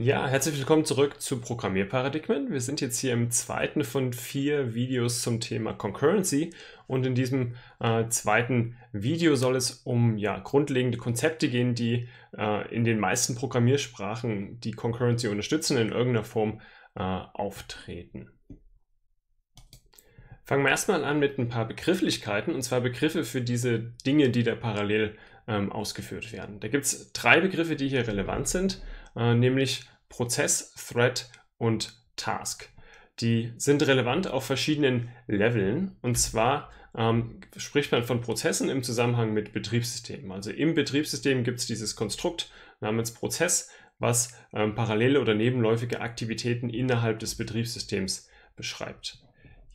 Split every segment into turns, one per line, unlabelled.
Ja, herzlich willkommen zurück zu Programmierparadigmen. Wir sind jetzt hier im zweiten von vier Videos zum Thema Concurrency und in diesem äh, zweiten Video soll es um ja, grundlegende Konzepte gehen, die äh, in den meisten Programmiersprachen, die Concurrency unterstützen, in irgendeiner Form äh, auftreten. Fangen wir erstmal an mit ein paar Begrifflichkeiten und zwar Begriffe für diese Dinge, die da parallel ähm, ausgeführt werden. Da gibt es drei Begriffe, die hier relevant sind. Äh, nämlich Prozess, Thread und Task. Die sind relevant auf verschiedenen Leveln und zwar ähm, spricht man von Prozessen im Zusammenhang mit Betriebssystemen. Also im Betriebssystem gibt es dieses Konstrukt namens Prozess, was ähm, parallele oder nebenläufige Aktivitäten innerhalb des Betriebssystems beschreibt.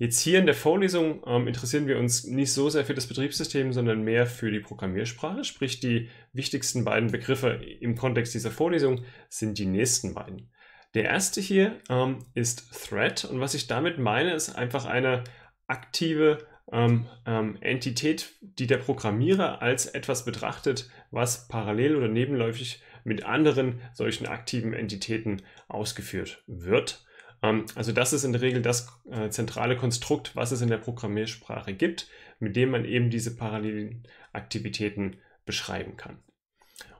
Jetzt hier in der Vorlesung ähm, interessieren wir uns nicht so sehr für das Betriebssystem, sondern mehr für die Programmiersprache. Sprich, die wichtigsten beiden Begriffe im Kontext dieser Vorlesung sind die nächsten beiden. Der erste hier ähm, ist Thread und was ich damit meine, ist einfach eine aktive ähm, ähm, Entität, die der Programmierer als etwas betrachtet, was parallel oder nebenläufig mit anderen solchen aktiven Entitäten ausgeführt wird. Ähm, also das ist in der Regel das äh, zentrale Konstrukt, was es in der Programmiersprache gibt, mit dem man eben diese parallelen Aktivitäten beschreiben kann.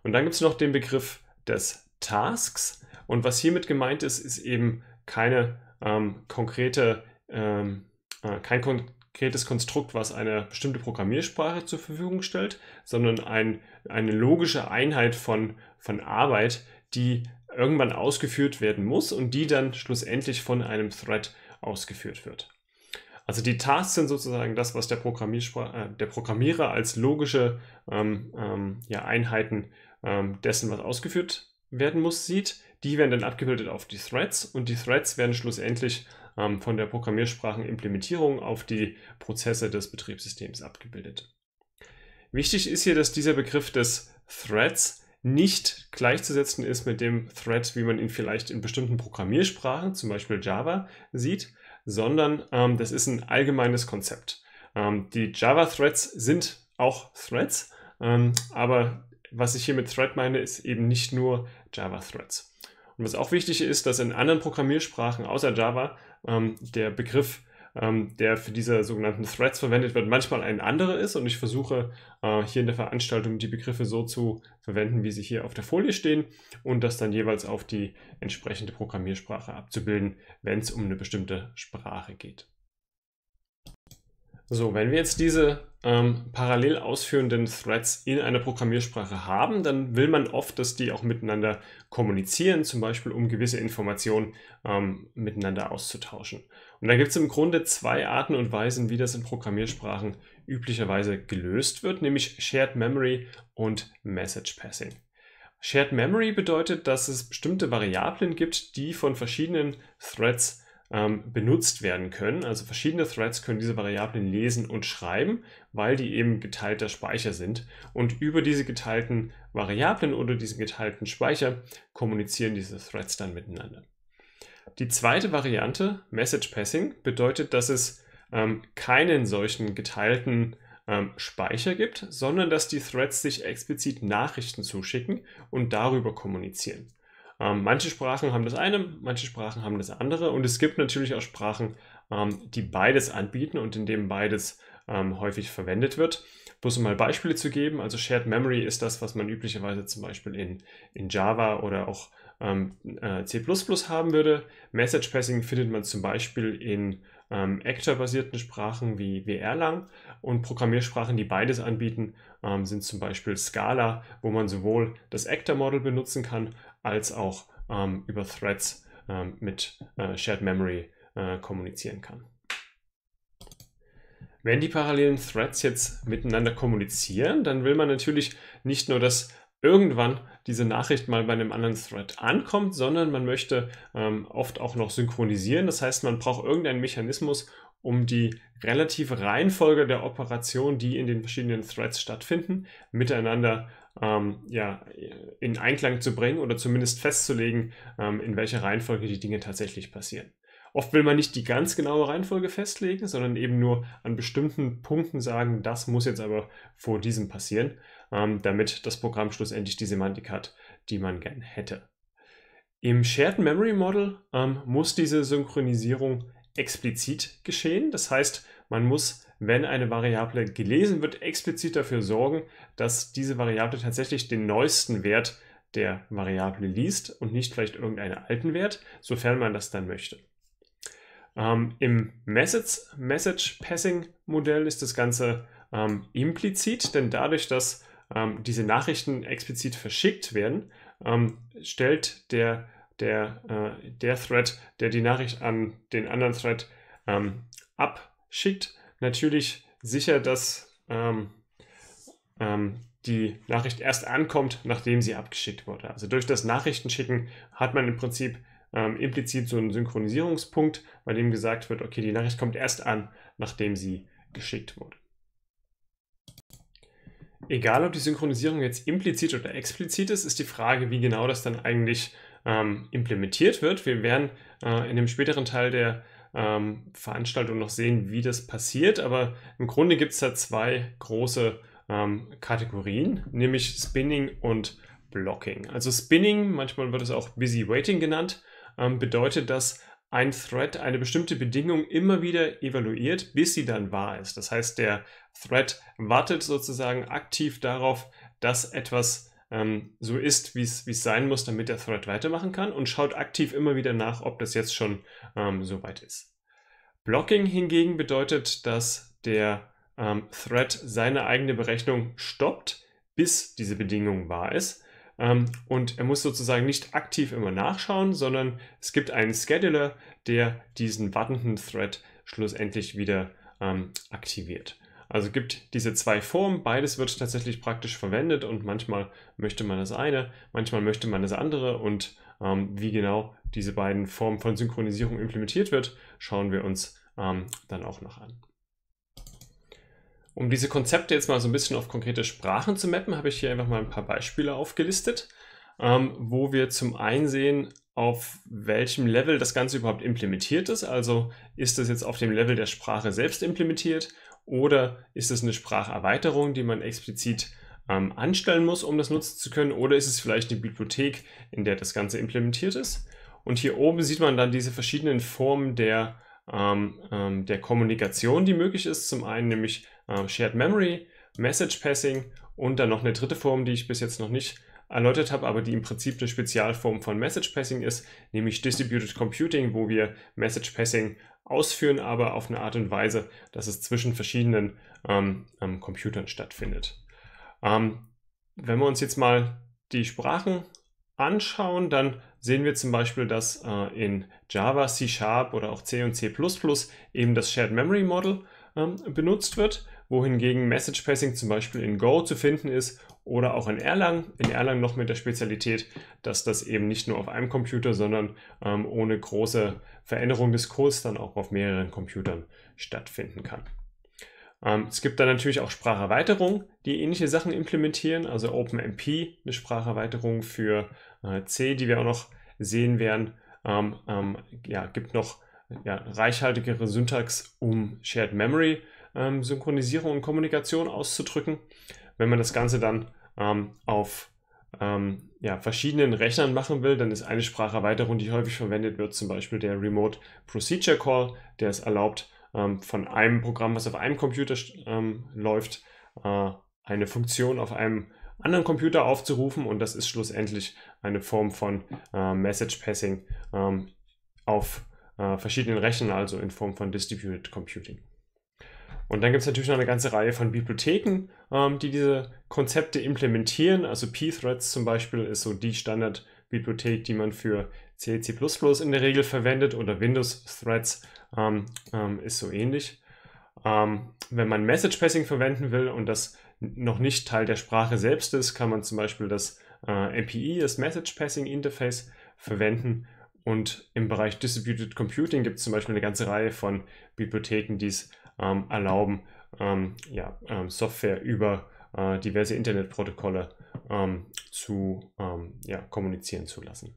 Und dann gibt es noch den Begriff des Tasks. Und was hiermit gemeint ist, ist eben keine ähm, konkrete, ähm, äh, kein konkretes Konstrukt, was eine bestimmte Programmiersprache zur Verfügung stellt, sondern ein, eine logische Einheit von, von Arbeit, die irgendwann ausgeführt werden muss und die dann schlussendlich von einem Thread ausgeführt wird. Also die Tasks sind sozusagen das, was der, Programmiersprache, äh, der Programmierer als logische ähm, ähm, ja, Einheiten ähm, dessen, was ausgeführt werden muss, sieht. Die werden dann abgebildet auf die Threads und die Threads werden schlussendlich ähm, von der Programmiersprachenimplementierung auf die Prozesse des Betriebssystems abgebildet. Wichtig ist hier, dass dieser Begriff des Threads nicht gleichzusetzen ist mit dem Thread, wie man ihn vielleicht in bestimmten Programmiersprachen, zum Beispiel Java, sieht, sondern ähm, das ist ein allgemeines Konzept. Ähm, die Java-Threads sind auch Threads, ähm, aber was ich hier mit Thread meine, ist eben nicht nur Java-Threads. Und was auch wichtig ist, dass in anderen Programmiersprachen außer Java ähm, der Begriff ähm, der für diese sogenannten Threads verwendet wird, manchmal ein anderer ist. Und ich versuche äh, hier in der Veranstaltung die Begriffe so zu verwenden, wie sie hier auf der Folie stehen und das dann jeweils auf die entsprechende Programmiersprache abzubilden, wenn es um eine bestimmte Sprache geht. So, wenn wir jetzt diese ähm, parallel ausführenden Threads in einer Programmiersprache haben, dann will man oft, dass die auch miteinander kommunizieren, zum Beispiel um gewisse Informationen ähm, miteinander auszutauschen. Und da gibt es im Grunde zwei Arten und Weisen, wie das in Programmiersprachen üblicherweise gelöst wird, nämlich Shared Memory und Message Passing. Shared Memory bedeutet, dass es bestimmte Variablen gibt, die von verschiedenen Threads ähm, benutzt werden können. Also verschiedene Threads können diese Variablen lesen und schreiben, weil die eben geteilter Speicher sind. Und über diese geteilten Variablen oder diesen geteilten Speicher kommunizieren diese Threads dann miteinander. Die zweite Variante, Message Passing, bedeutet, dass es ähm, keinen solchen geteilten ähm, Speicher gibt, sondern dass die Threads sich explizit Nachrichten zuschicken und darüber kommunizieren. Ähm, manche Sprachen haben das eine, manche Sprachen haben das andere und es gibt natürlich auch Sprachen, ähm, die beides anbieten und in denen beides ähm, häufig verwendet wird. Bloß um mal Beispiele zu geben, also Shared Memory ist das, was man üblicherweise zum Beispiel in, in Java oder auch ähm, äh, C haben würde. Message Passing findet man zum Beispiel in ähm, Actor-basierten Sprachen wie, wie Erlang und Programmiersprachen, die beides anbieten, ähm, sind zum Beispiel Scala, wo man sowohl das Actor-Model benutzen kann, als auch ähm, über Threads ähm, mit äh, Shared Memory äh, kommunizieren kann. Wenn die parallelen Threads jetzt miteinander kommunizieren, dann will man natürlich nicht nur, dass irgendwann diese Nachricht mal bei einem anderen Thread ankommt, sondern man möchte ähm, oft auch noch synchronisieren. Das heißt, man braucht irgendeinen Mechanismus, um die relative Reihenfolge der Operationen, die in den verschiedenen Threads stattfinden, miteinander ähm, ja, in Einklang zu bringen oder zumindest festzulegen, ähm, in welcher Reihenfolge die Dinge tatsächlich passieren. Oft will man nicht die ganz genaue Reihenfolge festlegen, sondern eben nur an bestimmten Punkten sagen, das muss jetzt aber vor diesem passieren ähm, damit das Programm schlussendlich die Semantik hat, die man gern hätte. Im Shared Memory Model ähm, muss diese Synchronisierung explizit geschehen. Das heißt, man muss, wenn eine Variable gelesen wird, explizit dafür sorgen, dass diese Variable tatsächlich den neuesten Wert der Variable liest und nicht vielleicht irgendeinen alten Wert, sofern man das dann möchte. Ähm, Im Message, Message Passing Modell ist das Ganze ähm, implizit, denn dadurch, dass ähm, diese Nachrichten explizit verschickt werden, ähm, stellt der, der, äh, der Thread, der die Nachricht an den anderen Thread ähm, abschickt, natürlich sicher, dass ähm, ähm, die Nachricht erst ankommt, nachdem sie abgeschickt wurde. Also durch das Nachrichtenschicken hat man im Prinzip ähm, implizit so einen Synchronisierungspunkt, bei dem gesagt wird, okay, die Nachricht kommt erst an, nachdem sie geschickt wurde. Egal, ob die Synchronisierung jetzt implizit oder explizit ist, ist die Frage, wie genau das dann eigentlich ähm, implementiert wird. Wir werden äh, in dem späteren Teil der ähm, Veranstaltung noch sehen, wie das passiert. Aber im Grunde gibt es da zwei große ähm, Kategorien, nämlich Spinning und Blocking. Also Spinning, manchmal wird es auch Busy Waiting genannt, ähm, bedeutet, dass ein Thread eine bestimmte Bedingung immer wieder evaluiert, bis sie dann wahr ist. Das heißt, der Thread wartet sozusagen aktiv darauf, dass etwas ähm, so ist, wie es sein muss, damit der Thread weitermachen kann und schaut aktiv immer wieder nach, ob das jetzt schon ähm, soweit ist. Blocking hingegen bedeutet, dass der ähm, Thread seine eigene Berechnung stoppt, bis diese Bedingung wahr ist ähm, und er muss sozusagen nicht aktiv immer nachschauen, sondern es gibt einen Scheduler, der diesen wartenden Thread schlussendlich wieder ähm, aktiviert. Also gibt diese zwei Formen, beides wird tatsächlich praktisch verwendet und manchmal möchte man das eine, manchmal möchte man das andere und ähm, wie genau diese beiden Formen von Synchronisierung implementiert wird, schauen wir uns ähm, dann auch noch an. Um diese Konzepte jetzt mal so ein bisschen auf konkrete Sprachen zu mappen, habe ich hier einfach mal ein paar Beispiele aufgelistet, ähm, wo wir zum einen sehen, auf welchem Level das Ganze überhaupt implementiert ist. Also ist das jetzt auf dem Level der Sprache selbst implementiert oder ist es eine Spracherweiterung, die man explizit ähm, anstellen muss, um das nutzen zu können, oder ist es vielleicht eine Bibliothek, in der das Ganze implementiert ist. Und hier oben sieht man dann diese verschiedenen Formen der ähm, ähm, der Kommunikation, die möglich ist. Zum einen nämlich ähm, Shared Memory, Message Passing und dann noch eine dritte Form, die ich bis jetzt noch nicht erläutert habe, aber die im Prinzip eine Spezialform von Message Passing ist, nämlich Distributed Computing, wo wir Message Passing ausführen, aber auf eine Art und Weise, dass es zwischen verschiedenen ähm, ähm, Computern stattfindet. Ähm, wenn wir uns jetzt mal die Sprachen anschauen, dann sehen wir zum Beispiel, dass äh, in Java, C Sharp oder auch C und C eben das Shared Memory Model ähm, benutzt wird, wohingegen Message Passing zum Beispiel in Go zu finden ist oder auch in Erlang. In Erlang noch mit der Spezialität, dass das eben nicht nur auf einem Computer, sondern ähm, ohne große Veränderung des Codes dann auch auf mehreren Computern stattfinden kann. Ähm, es gibt dann natürlich auch Spracherweiterungen, die ähnliche Sachen implementieren, also OpenMP, eine Spracherweiterung für äh, C, die wir auch noch sehen werden. Ähm, ähm, ja, gibt noch ja, reichhaltigere Syntax, um Shared Memory ähm, Synchronisierung und Kommunikation auszudrücken. Wenn man das Ganze dann ähm, auf ähm, ja, verschiedenen Rechnern machen will, dann ist eine Spracherweiterung, die häufig verwendet wird, zum Beispiel der Remote Procedure Call, der es erlaubt, ähm, von einem Programm, was auf einem Computer ähm, läuft, äh, eine Funktion auf einem anderen Computer aufzurufen und das ist schlussendlich eine Form von äh, Message Passing ähm, auf äh, verschiedenen Rechnern, also in Form von Distributed Computing. Und dann gibt es natürlich noch eine ganze Reihe von Bibliotheken, ähm, die diese Konzepte implementieren. Also pthreads zum Beispiel ist so die Standardbibliothek, die man für C, C++ in der Regel verwendet oder Windows Threads ähm, ähm, ist so ähnlich. Ähm, wenn man Message Passing verwenden will und das noch nicht Teil der Sprache selbst ist, kann man zum Beispiel das äh, MPI, e, das Message Passing Interface, verwenden. Und im Bereich Distributed Computing gibt es zum Beispiel eine ganze Reihe von Bibliotheken, die es ähm, erlauben, ähm, ja, ähm, Software über äh, diverse Internetprotokolle zu ja, kommunizieren zu lassen.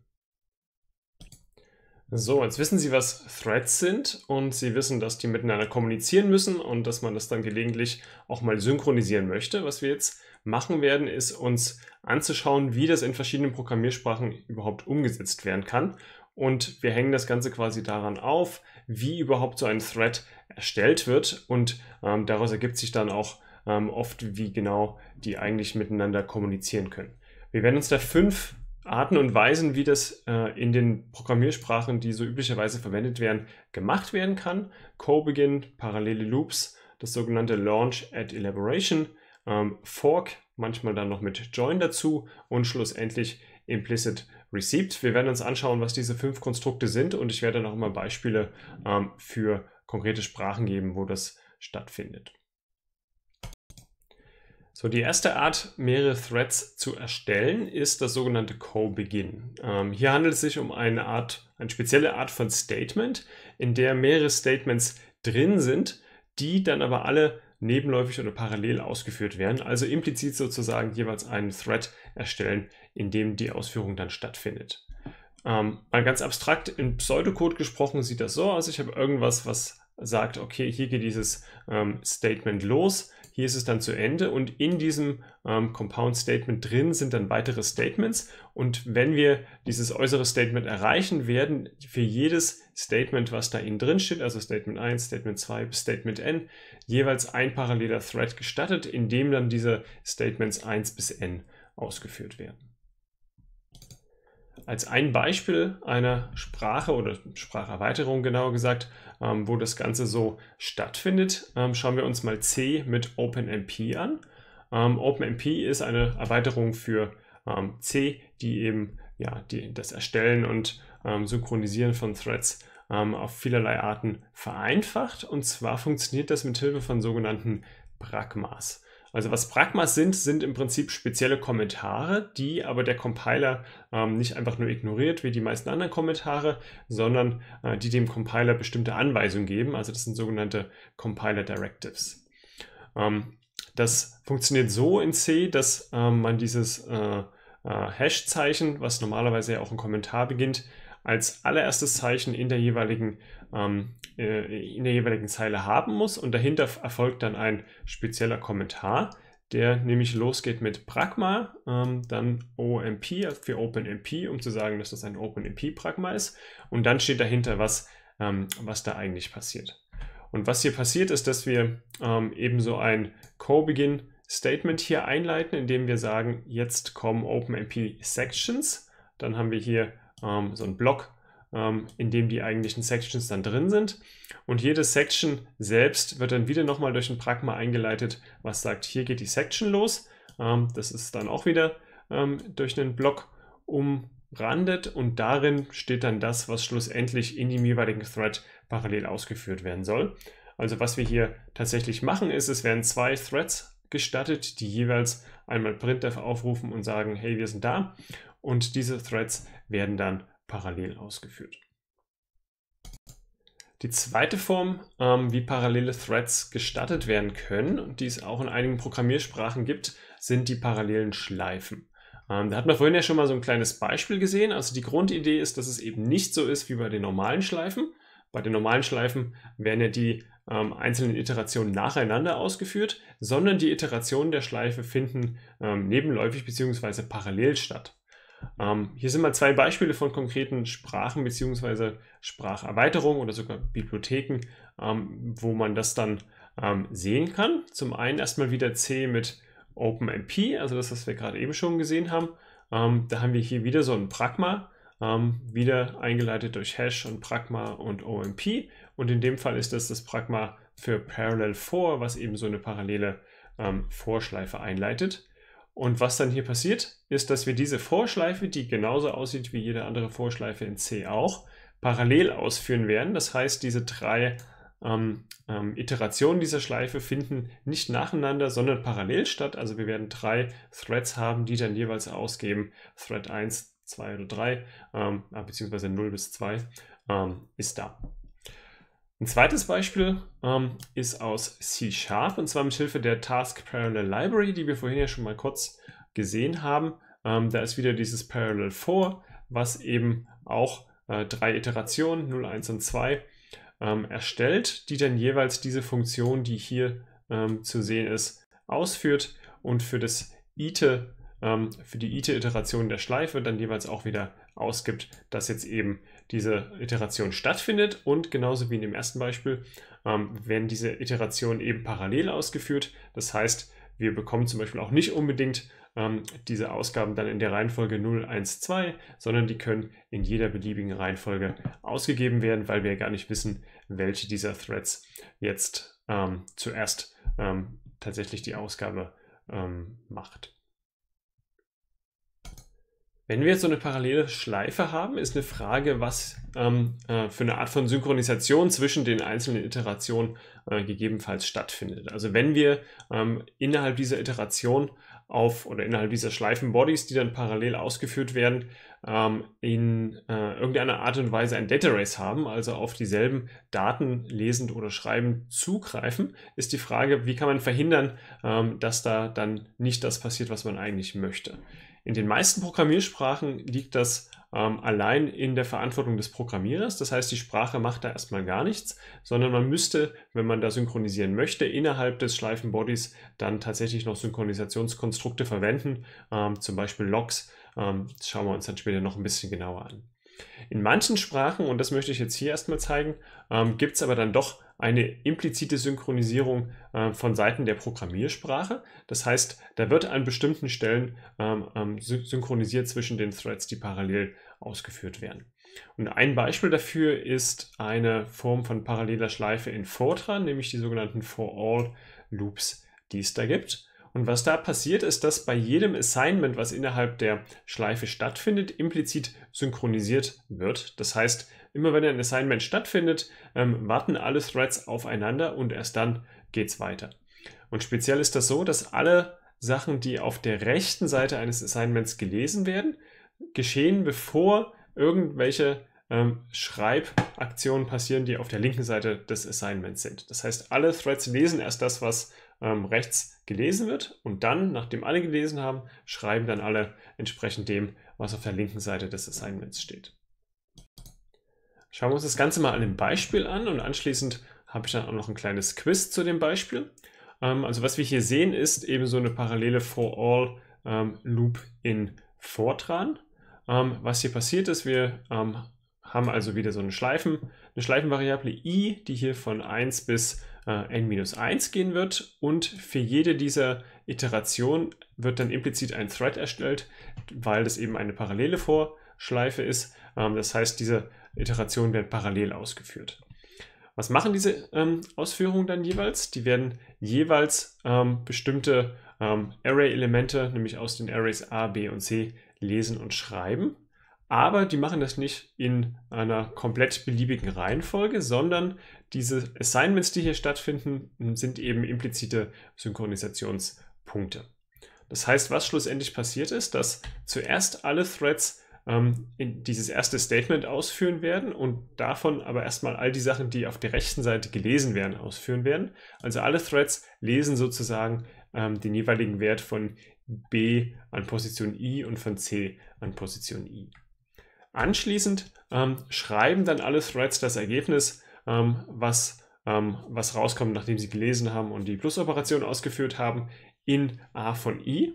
So, jetzt wissen Sie, was Threads sind und Sie wissen, dass die miteinander kommunizieren müssen und dass man das dann gelegentlich auch mal synchronisieren möchte. Was wir jetzt machen werden, ist uns anzuschauen, wie das in verschiedenen Programmiersprachen überhaupt umgesetzt werden kann. Und wir hängen das Ganze quasi daran auf, wie überhaupt so ein Thread erstellt wird. Und ähm, daraus ergibt sich dann auch ähm, oft, wie genau die eigentlich miteinander kommunizieren können. Wir werden uns da fünf Arten und Weisen, wie das äh, in den Programmiersprachen, die so üblicherweise verwendet werden, gemacht werden kann. co begin parallele Loops, das sogenannte Launch at Elaboration, ähm, Fork, manchmal dann noch mit Join dazu und schlussendlich Implicit Received. Wir werden uns anschauen, was diese fünf Konstrukte sind und ich werde noch mal Beispiele ähm, für konkrete Sprachen geben, wo das stattfindet. So, die erste Art, mehrere Threads zu erstellen, ist das sogenannte Co-Begin. Ähm, hier handelt es sich um eine Art, eine spezielle Art von Statement, in der mehrere Statements drin sind, die dann aber alle nebenläufig oder parallel ausgeführt werden, also implizit sozusagen jeweils einen Thread erstellen, in dem die Ausführung dann stattfindet. Ähm, mal ganz abstrakt in Pseudocode gesprochen sieht das so aus. Ich habe irgendwas, was sagt, okay, hier geht dieses ähm, Statement los hier ist es dann zu Ende und in diesem ähm, Compound Statement drin sind dann weitere Statements. Und wenn wir dieses äußere Statement erreichen, werden für jedes Statement, was da innen drin steht, also Statement 1, Statement 2 bis Statement n, jeweils ein paralleler Thread gestattet, in dem dann diese Statements 1 bis n ausgeführt werden als ein Beispiel einer Sprache oder Spracherweiterung genauer gesagt, ähm, wo das Ganze so stattfindet, ähm, schauen wir uns mal C mit OpenMP an. Ähm, OpenMP ist eine Erweiterung für ähm, C, die eben ja, die, das Erstellen und ähm, Synchronisieren von Threads ähm, auf vielerlei Arten vereinfacht. Und zwar funktioniert das mit Hilfe von sogenannten Pragmas. Also was Pragmas sind, sind im Prinzip spezielle Kommentare, die aber der Compiler ähm, nicht einfach nur ignoriert wie die meisten anderen Kommentare, sondern äh, die dem Compiler bestimmte Anweisungen geben. Also das sind sogenannte Compiler Directives. Ähm, das funktioniert so in C, dass ähm, man dieses äh, äh, Hash-Zeichen, was normalerweise ja auch ein Kommentar beginnt, als allererstes Zeichen in der jeweiligen ähm, äh, in der jeweiligen Zeile haben muss. Und dahinter erfolgt dann ein spezieller Kommentar, der nämlich losgeht mit Pragma, ähm, dann OMP also für OpenMP, um zu sagen, dass das ein OpenMP-Pragma ist. Und dann steht dahinter, was, ähm, was da eigentlich passiert. Und was hier passiert, ist, dass wir ähm, eben so ein Co-Begin-Statement hier einleiten, indem wir sagen, jetzt kommen OpenMP Sections. Dann haben wir hier ähm, so einen Block ähm, in dem die eigentlichen Sections dann drin sind. Und jede Section selbst wird dann wieder nochmal durch ein Pragma eingeleitet, was sagt, hier geht die Section los. Ähm, das ist dann auch wieder ähm, durch einen Block umrandet und darin steht dann das, was schlussendlich in dem jeweiligen Thread parallel ausgeführt werden soll. Also was wir hier tatsächlich machen ist, es werden zwei Threads gestattet, die jeweils einmal printf aufrufen und sagen, hey, wir sind da. Und diese Threads werden dann parallel ausgeführt. Die zweite Form, ähm, wie parallele Threads gestattet werden können, und die es auch in einigen Programmiersprachen gibt, sind die parallelen Schleifen. Ähm, da hat man vorhin ja schon mal so ein kleines Beispiel gesehen. Also die Grundidee ist, dass es eben nicht so ist wie bei den normalen Schleifen. Bei den normalen Schleifen werden ja die ähm, einzelnen Iterationen nacheinander ausgeführt, sondern die Iterationen der Schleife finden ähm, nebenläufig bzw. parallel statt. Ähm, hier sind mal zwei Beispiele von konkreten Sprachen bzw. Spracherweiterungen oder sogar Bibliotheken, ähm, wo man das dann ähm, sehen kann. Zum einen erstmal wieder C mit OpenMP, also das, was wir gerade eben schon gesehen haben. Ähm, da haben wir hier wieder so ein Pragma, ähm, wieder eingeleitet durch Hash und Pragma und OMP. Und in dem Fall ist das das Pragma für Parallel 4, was eben so eine parallele ähm, Vorschleife einleitet. Und was dann hier passiert, ist, dass wir diese Vorschleife, die genauso aussieht wie jede andere Vorschleife in C auch, parallel ausführen werden. Das heißt, diese drei ähm, ähm, Iterationen dieser Schleife finden nicht nacheinander, sondern parallel statt. Also wir werden drei Threads haben, die dann jeweils ausgeben. Thread 1, 2 oder 3, ähm, ah, beziehungsweise 0 bis 2 ähm, ist da. Ein zweites Beispiel ähm, ist aus C-Sharp und zwar mit Hilfe der Task Parallel Library, die wir vorhin ja schon mal kurz gesehen haben. Ähm, da ist wieder dieses Parallel 4, was eben auch äh, drei Iterationen 0, 1 und 2 ähm, erstellt, die dann jeweils diese Funktion, die hier ähm, zu sehen ist, ausführt und für das ite, ähm, für die ite-Iteration der Schleife dann jeweils auch wieder ausgibt, dass jetzt eben diese Iteration stattfindet und genauso wie in dem ersten Beispiel ähm, werden diese Iterationen eben parallel ausgeführt. Das heißt, wir bekommen zum Beispiel auch nicht unbedingt ähm, diese Ausgaben dann in der Reihenfolge 0, 1, 2, sondern die können in jeder beliebigen Reihenfolge ausgegeben werden, weil wir ja gar nicht wissen, welche dieser Threads jetzt ähm, zuerst ähm, tatsächlich die Ausgabe ähm, macht. Wenn wir jetzt so eine parallele Schleife haben, ist eine Frage, was ähm, äh, für eine Art von Synchronisation zwischen den einzelnen Iterationen äh, gegebenenfalls stattfindet. Also wenn wir ähm, innerhalb dieser Iteration auf oder innerhalb dieser Schleifenbodies, die dann parallel ausgeführt werden, ähm, in äh, irgendeiner Art und Weise ein Data Race haben, also auf dieselben Daten lesend oder schreibend zugreifen, ist die Frage, wie kann man verhindern, ähm, dass da dann nicht das passiert, was man eigentlich möchte. In den meisten Programmiersprachen liegt das ähm, allein in der Verantwortung des Programmierers. Das heißt, die Sprache macht da erstmal gar nichts, sondern man müsste, wenn man da synchronisieren möchte, innerhalb des Schleifenbodies dann tatsächlich noch Synchronisationskonstrukte verwenden, ähm, zum Beispiel Logs. Ähm, das schauen wir uns dann später noch ein bisschen genauer an. In manchen Sprachen, und das möchte ich jetzt hier erstmal zeigen, ähm, gibt es aber dann doch eine implizite Synchronisierung äh, von Seiten der Programmiersprache. Das heißt, da wird an bestimmten Stellen ähm, ähm synchronisiert zwischen den Threads, die parallel ausgeführt werden. Und ein Beispiel dafür ist eine Form von paralleler Schleife in Fortran, nämlich die sogenannten For-All-Loops, die es da gibt. Und was da passiert, ist, dass bei jedem Assignment, was innerhalb der Schleife stattfindet, implizit synchronisiert wird. Das heißt, Immer wenn ein Assignment stattfindet, ähm, warten alle Threads aufeinander und erst dann geht es weiter. Und speziell ist das so, dass alle Sachen, die auf der rechten Seite eines Assignments gelesen werden, geschehen, bevor irgendwelche ähm, Schreibaktionen passieren, die auf der linken Seite des Assignments sind. Das heißt, alle Threads lesen erst das, was ähm, rechts gelesen wird und dann, nachdem alle gelesen haben, schreiben dann alle entsprechend dem, was auf der linken Seite des Assignments steht. Schauen wir uns das Ganze mal an einem Beispiel an und anschließend habe ich dann auch noch ein kleines Quiz zu dem Beispiel. Ähm, also was wir hier sehen, ist eben so eine parallele For All ähm, Loop in Fortran. Ähm, was hier passiert ist, wir haben also wieder so eine Schleifen, eine Schleifenvariable i, die hier von 1 bis äh, n-1 gehen wird und für jede dieser Iterationen wird dann implizit ein Thread erstellt, weil das eben eine parallele Vorschleife ist. das heißt, diese Iterationen werden parallel ausgeführt. Was machen diese ähm, Ausführungen dann jeweils? Die werden jeweils ähm, bestimmte ähm, Array-Elemente, nämlich aus den Arrays A, B und C, lesen und schreiben. Aber die machen das nicht in einer komplett beliebigen Reihenfolge, sondern diese Assignments, die hier stattfinden, sind eben implizite Synchronisationspunkte. Das heißt, was schlussendlich passiert ist, dass zuerst alle Threads ähm, dieses erste Statement ausführen werden und davon aber erstmal all die Sachen, die auf der rechten Seite gelesen werden, ausführen werden. Also alle Threads lesen sozusagen ähm, den jeweiligen Wert von B an Position I und von C an Position I. Anschließend ähm, schreiben dann alle Threads das Ergebnis, ähm, was, ähm, was rauskommt, nachdem sie gelesen haben und die Plusoperation ausgeführt haben, in A von I.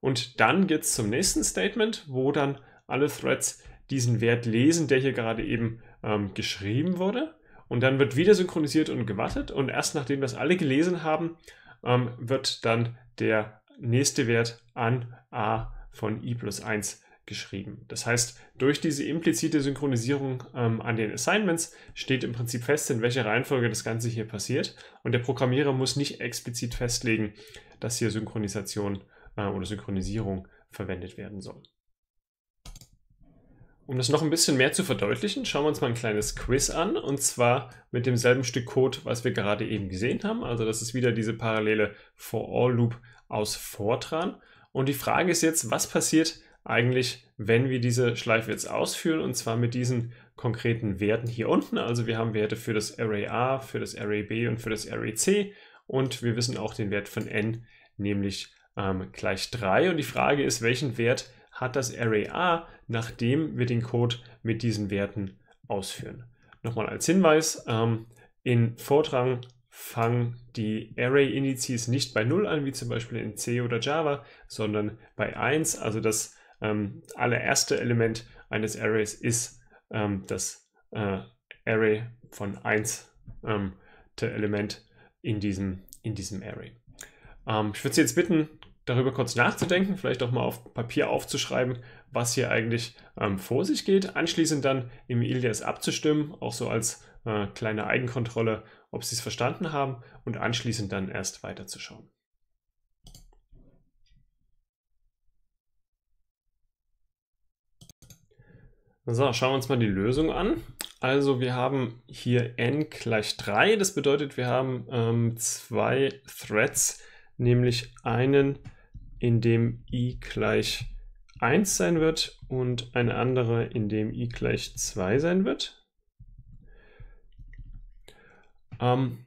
Und dann geht es zum nächsten Statement, wo dann alle Threads diesen Wert lesen, der hier gerade eben ähm, geschrieben wurde. Und dann wird wieder synchronisiert und gewartet. Und erst nachdem das alle gelesen haben, ähm, wird dann der nächste Wert an a von i plus 1 geschrieben. Das heißt, durch diese implizite Synchronisierung ähm, an den Assignments steht im Prinzip fest, in welcher Reihenfolge das Ganze hier passiert. Und der Programmierer muss nicht explizit festlegen, dass hier Synchronisation äh, oder Synchronisierung verwendet werden soll. Um das noch ein bisschen mehr zu verdeutlichen, schauen wir uns mal ein kleines Quiz an und zwar mit demselben Stück Code, was wir gerade eben gesehen haben. Also das ist wieder diese parallele For-All-Loop aus Fortran. Und die Frage ist jetzt, was passiert eigentlich, wenn wir diese Schleife jetzt ausführen und zwar mit diesen konkreten Werten hier unten. Also wir haben Werte für das Array A, für das Array B und für das Array C und wir wissen auch den Wert von n, nämlich ähm, gleich 3. Und die Frage ist, welchen Wert hat das Array A, nachdem wir den Code mit diesen Werten ausführen. Nochmal als Hinweis, ähm, in Fortran fangen die Array-Indizes nicht bei 0 an, wie zum Beispiel in C oder Java, sondern bei 1. Also das ähm, allererste Element eines Arrays ist ähm, das äh, Array von 1 ähm, Element in diesem, in diesem Array. Ähm, ich würde Sie jetzt bitten, darüber kurz nachzudenken, vielleicht auch mal auf Papier aufzuschreiben, was hier eigentlich ähm, vor sich geht. Anschließend dann im ILDS abzustimmen, auch so als äh, kleine Eigenkontrolle, ob Sie es verstanden haben und anschließend dann erst weiterzuschauen. So, schauen wir uns mal die Lösung an. Also wir haben hier n gleich 3, das bedeutet wir haben ähm, zwei Threads, nämlich einen in dem i gleich 1 sein wird und eine andere, in dem i gleich 2 sein wird. Ähm,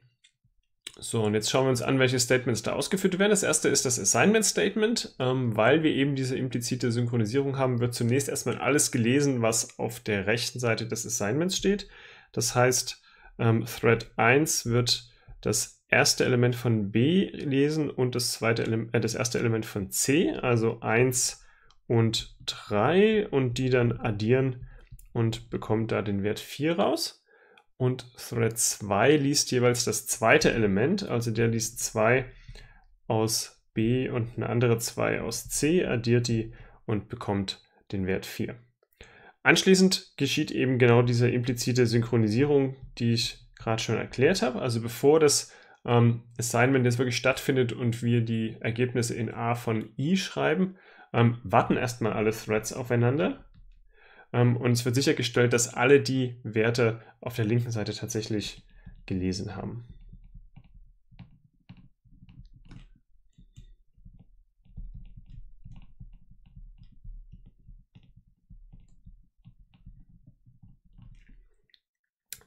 so, und jetzt schauen wir uns an, welche Statements da ausgeführt werden. Das erste ist das Assignment Statement. Ähm, weil wir eben diese implizite Synchronisierung haben, wird zunächst erstmal alles gelesen, was auf der rechten Seite des Assignments steht. Das heißt, ähm, Thread 1 wird das erste Element von B lesen und das, zweite Ele äh, das erste Element von C, also 1 und 3 und die dann addieren und bekommt da den Wert 4 raus. Und Thread 2 liest jeweils das zweite Element, also der liest 2 aus B und eine andere 2 aus C, addiert die und bekommt den Wert 4. Anschließend geschieht eben genau diese implizite Synchronisierung, die ich gerade schon erklärt habe. Also bevor das ähm, Assignment jetzt wirklich stattfindet und wir die Ergebnisse in A von I schreiben, ähm, warten erstmal alle Threads aufeinander. Ähm, und es wird sichergestellt, dass alle die Werte auf der linken Seite tatsächlich gelesen haben.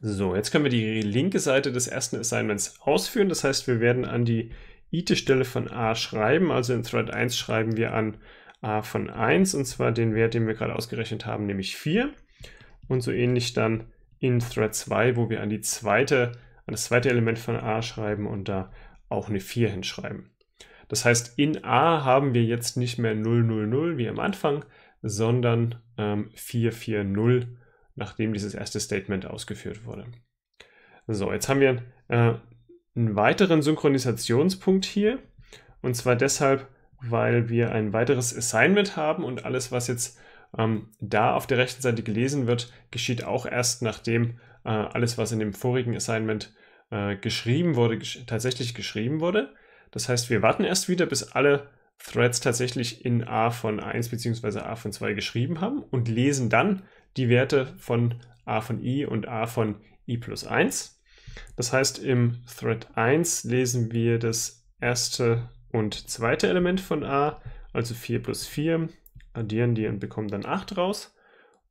So, jetzt können wir die linke Seite des ersten Assignments ausführen. Das heißt, wir werden an die ite-Stelle von a schreiben. Also in Thread 1 schreiben wir an a von 1 und zwar den Wert, den wir gerade ausgerechnet haben, nämlich 4. Und so ähnlich dann in Thread 2, wo wir an, die zweite, an das zweite Element von a schreiben und da auch eine 4 hinschreiben. Das heißt, in a haben wir jetzt nicht mehr 000 wie am Anfang, sondern ähm, 440 nachdem dieses erste Statement ausgeführt wurde. So, jetzt haben wir äh, einen weiteren Synchronisationspunkt hier. Und zwar deshalb, weil wir ein weiteres Assignment haben und alles, was jetzt ähm, da auf der rechten Seite gelesen wird, geschieht auch erst nachdem äh, alles, was in dem vorigen Assignment äh, geschrieben wurde, gesch tatsächlich geschrieben wurde. Das heißt, wir warten erst wieder, bis alle Threads tatsächlich in A von 1 bzw. A von 2 geschrieben haben und lesen dann die Werte von a von i und a von i plus 1. Das heißt, im Thread 1 lesen wir das erste und zweite Element von a, also 4 plus 4, addieren die und bekommen dann 8 raus.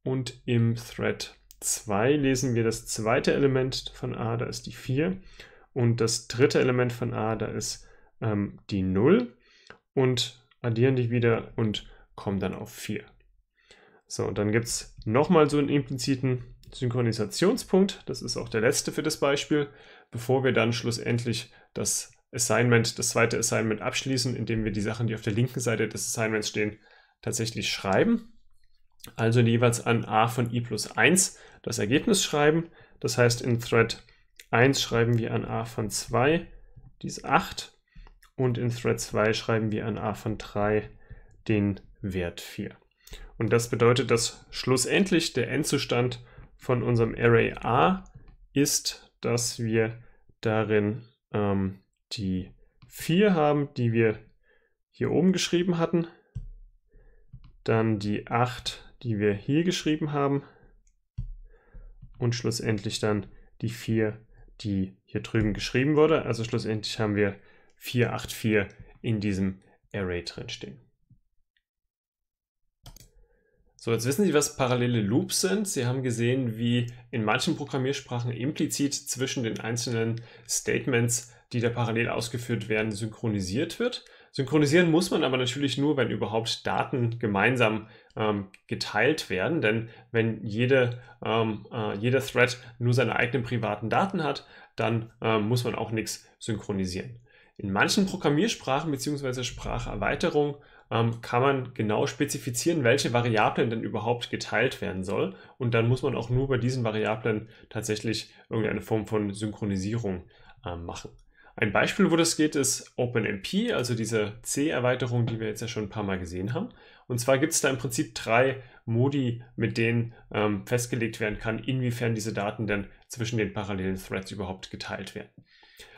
Und im Thread 2 lesen wir das zweite Element von a, da ist die 4. Und das dritte Element von a, da ist ähm, die 0. Und addieren die wieder und kommen dann auf 4. So, und dann gibt es nochmal so einen impliziten Synchronisationspunkt. Das ist auch der letzte für das Beispiel, bevor wir dann schlussendlich das Assignment, das zweite Assignment abschließen, indem wir die Sachen, die auf der linken Seite des Assignments stehen, tatsächlich schreiben. Also jeweils an a von i plus 1 das Ergebnis schreiben. Das heißt, in Thread 1 schreiben wir an a von 2 dies 8 und in Thread 2 schreiben wir an a von 3 den Wert 4. Und das bedeutet, dass schlussendlich der Endzustand von unserem Array A ist, dass wir darin ähm, die 4 haben, die wir hier oben geschrieben hatten, dann die 8, die wir hier geschrieben haben und schlussendlich dann die 4, die hier drüben geschrieben wurde. Also schlussendlich haben wir 484 in diesem Array drinstehen. So, jetzt wissen Sie, was parallele Loops sind. Sie haben gesehen, wie in manchen Programmiersprachen implizit zwischen den einzelnen Statements, die da parallel ausgeführt werden, synchronisiert wird. Synchronisieren muss man aber natürlich nur, wenn überhaupt Daten gemeinsam ähm, geteilt werden, denn wenn jede, ähm, äh, jeder Thread nur seine eigenen privaten Daten hat, dann ähm, muss man auch nichts synchronisieren. In manchen Programmiersprachen bzw. Spracherweiterungen ähm, kann man genau spezifizieren, welche Variablen denn überhaupt geteilt werden soll. Und dann muss man auch nur bei diesen Variablen tatsächlich irgendeine Form von Synchronisierung ähm, machen. Ein Beispiel, wo das geht, ist OpenMP, also diese C-Erweiterung, die wir jetzt ja schon ein paar Mal gesehen haben. Und zwar gibt es da im Prinzip drei Modi, mit denen ähm, festgelegt werden kann, inwiefern diese Daten denn zwischen den parallelen Threads überhaupt geteilt werden.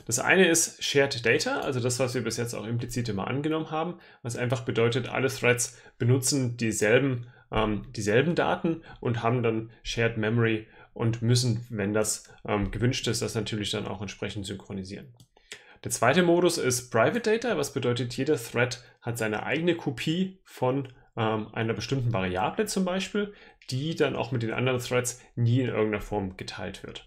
Das eine ist Shared Data, also das, was wir bis jetzt auch implizit immer angenommen haben, was einfach bedeutet, alle Threads benutzen dieselben, ähm, dieselben Daten und haben dann Shared Memory und müssen, wenn das ähm, gewünscht ist, das natürlich dann auch entsprechend synchronisieren. Der zweite Modus ist Private Data, was bedeutet, jeder Thread hat seine eigene Kopie von ähm, einer bestimmten Variable zum Beispiel, die dann auch mit den anderen Threads nie in irgendeiner Form geteilt wird.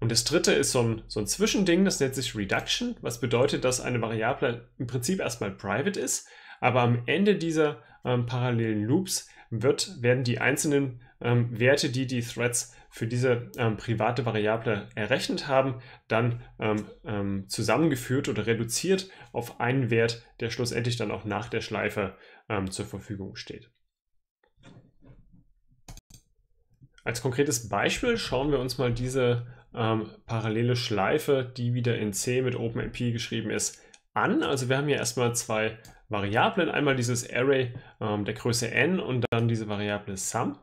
Und das dritte ist so ein, so ein Zwischending, das nennt sich Reduction, was bedeutet, dass eine Variable im Prinzip erstmal private ist, aber am Ende dieser ähm, parallelen Loops wird, werden die einzelnen ähm, Werte, die die Threads für diese ähm, private Variable errechnet haben, dann ähm, ähm, zusammengeführt oder reduziert auf einen Wert, der schlussendlich dann auch nach der Schleife ähm, zur Verfügung steht. Als konkretes Beispiel schauen wir uns mal diese ähm, parallele Schleife, die wieder in C mit OpenMP geschrieben ist, an. Also wir haben hier erstmal zwei Variablen. Einmal dieses Array ähm, der Größe n und dann diese Variable sum.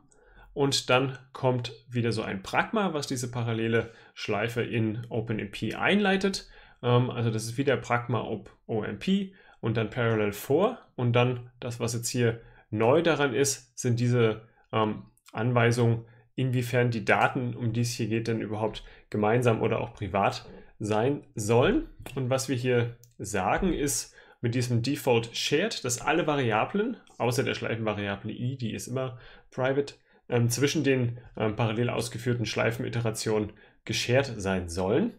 Und dann kommt wieder so ein Pragma, was diese parallele Schleife in OpenMP einleitet. Ähm, also das ist wieder Pragma op OMP und dann Parallel 4. Und dann das, was jetzt hier neu daran ist, sind diese ähm, Anweisungen, inwiefern die Daten, um die es hier geht, denn überhaupt gemeinsam oder auch privat sein sollen. Und was wir hier sagen ist mit diesem Default Shared, dass alle Variablen, außer der Schleifenvariable i, die ist immer private, ähm, zwischen den ähm, parallel ausgeführten Schleifeniterationen geshared sein sollen.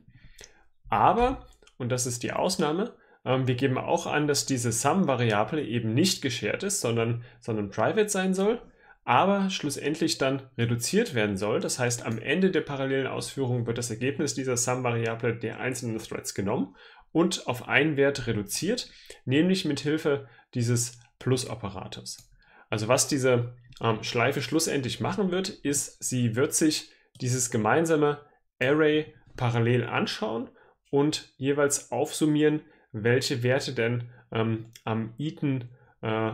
Aber, und das ist die Ausnahme, ähm, wir geben auch an, dass diese Sum-Variable eben nicht geshared ist, sondern, sondern private sein soll aber schlussendlich dann reduziert werden soll. Das heißt, am Ende der parallelen Ausführung wird das Ergebnis dieser Sum-Variable der einzelnen Threads genommen und auf einen Wert reduziert, nämlich mit Hilfe dieses Plus-Operators. Also was diese ähm, Schleife schlussendlich machen wird, ist, sie wird sich dieses gemeinsame Array parallel anschauen und jeweils aufsummieren, welche Werte denn ähm, am eaten äh,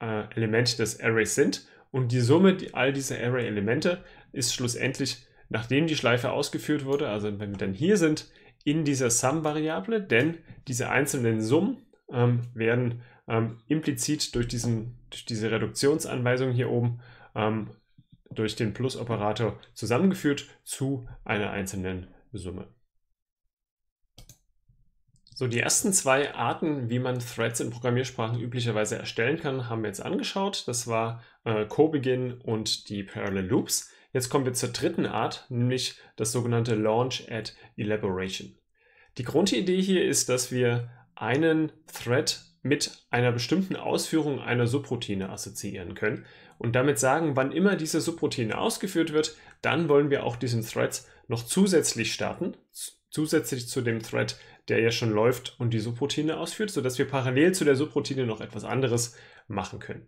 äh, Element des Arrays sind und die Summe all dieser Array-Elemente ist schlussendlich, nachdem die Schleife ausgeführt wurde, also wenn wir dann hier sind, in dieser Sum-Variable, denn diese einzelnen Summen ähm, werden ähm, implizit durch, diesen, durch diese Reduktionsanweisung hier oben ähm, durch den Plus-Operator zusammengeführt zu einer einzelnen Summe. So, die ersten zwei Arten, wie man Threads in Programmiersprachen üblicherweise erstellen kann, haben wir jetzt angeschaut. Das war äh, Co-Beginn und die Parallel Loops. Jetzt kommen wir zur dritten Art, nämlich das sogenannte Launch at Elaboration. Die Grundidee hier ist, dass wir einen Thread mit einer bestimmten Ausführung einer Subroutine assoziieren können und damit sagen, wann immer diese Subroutine ausgeführt wird, dann wollen wir auch diesen Thread noch zusätzlich starten, zusätzlich zu dem Thread, der ja schon läuft und die Subroutine ausführt, sodass wir parallel zu der Subroutine noch etwas anderes machen können.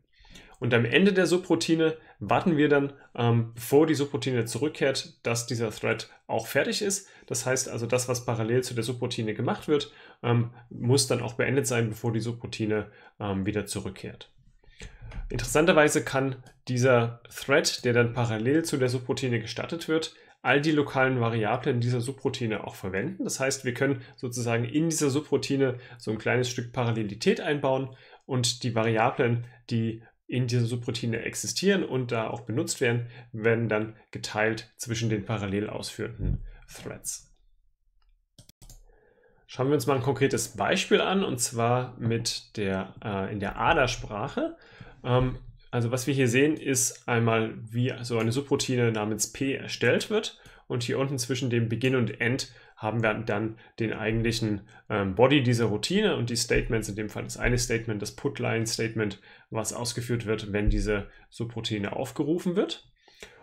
Und am Ende der Subroutine warten wir dann, ähm, bevor die Subroutine zurückkehrt, dass dieser Thread auch fertig ist. Das heißt also, das, was parallel zu der Subroutine gemacht wird, ähm, muss dann auch beendet sein, bevor die Subroutine ähm, wieder zurückkehrt. Interessanterweise kann dieser Thread, der dann parallel zu der Subroutine gestartet wird, all die lokalen Variablen dieser Subroutine auch verwenden. Das heißt, wir können sozusagen in dieser Subroutine so ein kleines Stück Parallelität einbauen und die Variablen, die in dieser Subroutine existieren und da auch benutzt werden, werden dann geteilt zwischen den parallel ausführenden Threads. Schauen wir uns mal ein konkretes Beispiel an und zwar mit der, äh, in der ADA-Sprache. Ähm, also was wir hier sehen, ist einmal, wie so eine Subroutine namens p erstellt wird. Und hier unten zwischen dem Beginn und End haben wir dann den eigentlichen ähm, Body dieser Routine und die Statements. In dem Fall das eine Statement, das Putline-Statement, was ausgeführt wird, wenn diese Subroutine aufgerufen wird.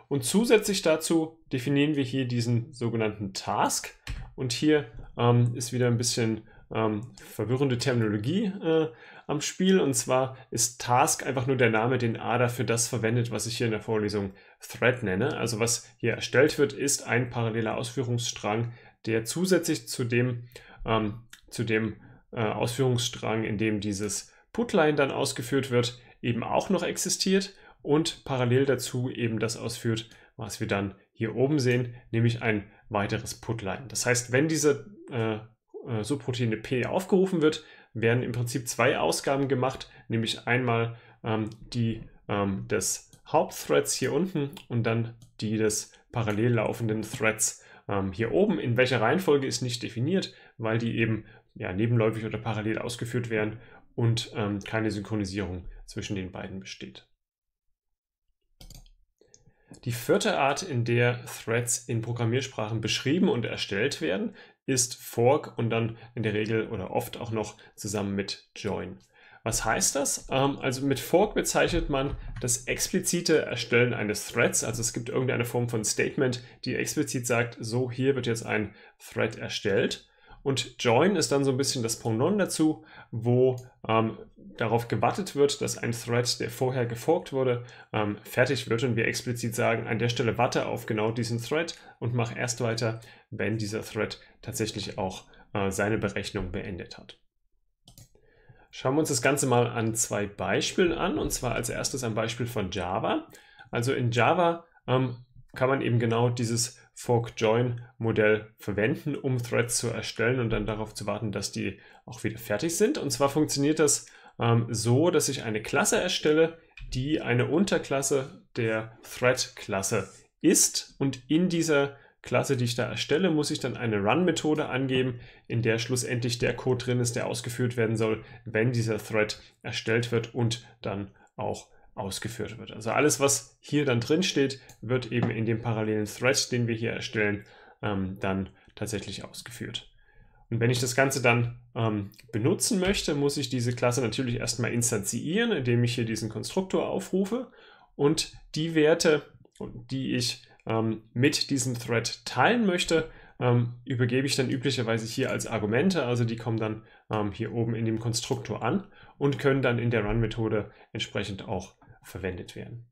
Und zusätzlich dazu definieren wir hier diesen sogenannten Task. Und hier ähm, ist wieder ein bisschen ähm, verwirrende Terminologie äh, am Spiel. Und zwar ist Task einfach nur der Name, den ADA für das verwendet, was ich hier in der Vorlesung Thread nenne. Also was hier erstellt wird, ist ein paralleler Ausführungsstrang, der zusätzlich zu dem, ähm, zu dem äh, Ausführungsstrang, in dem dieses Putline dann ausgeführt wird, eben auch noch existiert und parallel dazu eben das ausführt, was wir dann hier oben sehen, nämlich ein weiteres Putline. Das heißt, wenn dieser äh, äh, Subroutine P aufgerufen wird, werden im Prinzip zwei Ausgaben gemacht, nämlich einmal ähm, die ähm, des Hauptthreads hier unten und dann die des parallel laufenden Threads ähm, hier oben. In welcher Reihenfolge ist nicht definiert, weil die eben ja, nebenläufig oder parallel ausgeführt werden und ähm, keine Synchronisierung zwischen den beiden besteht. Die vierte Art, in der Threads in Programmiersprachen beschrieben und erstellt werden, ist Fork und dann in der Regel oder oft auch noch zusammen mit Join. Was heißt das? Ähm, also mit Fork bezeichnet man das explizite Erstellen eines Threads. Also es gibt irgendeine Form von Statement, die explizit sagt, so hier wird jetzt ein Thread erstellt. Und Join ist dann so ein bisschen das Pendant dazu, wo ähm, darauf gewartet wird, dass ein Thread, der vorher geforkt wurde, ähm, fertig wird und wir explizit sagen, an der Stelle warte auf genau diesen Thread und mach erst weiter, wenn dieser Thread tatsächlich auch äh, seine Berechnung beendet hat. Schauen wir uns das Ganze mal an zwei Beispielen an, und zwar als erstes ein Beispiel von Java. Also in Java ähm, kann man eben genau dieses Fork-Join-Modell verwenden, um Threads zu erstellen und dann darauf zu warten, dass die auch wieder fertig sind. Und zwar funktioniert das ähm, so, dass ich eine Klasse erstelle, die eine Unterklasse der Thread-Klasse ist und in dieser Klasse, die ich da erstelle, muss ich dann eine Run-Methode angeben, in der schlussendlich der Code drin ist, der ausgeführt werden soll, wenn dieser Thread erstellt wird und dann auch ausgeführt wird. Also alles, was hier dann drin steht, wird eben in dem parallelen Thread, den wir hier erstellen, ähm, dann tatsächlich ausgeführt. Und wenn ich das Ganze dann ähm, benutzen möchte, muss ich diese Klasse natürlich erstmal instanziieren, indem ich hier diesen Konstruktor aufrufe und die Werte, die ich ähm, mit diesem Thread teilen möchte, ähm, übergebe ich dann üblicherweise hier als Argumente. Also die kommen dann ähm, hier oben in dem Konstruktor an und können dann in der Run-Methode entsprechend auch verwendet werden.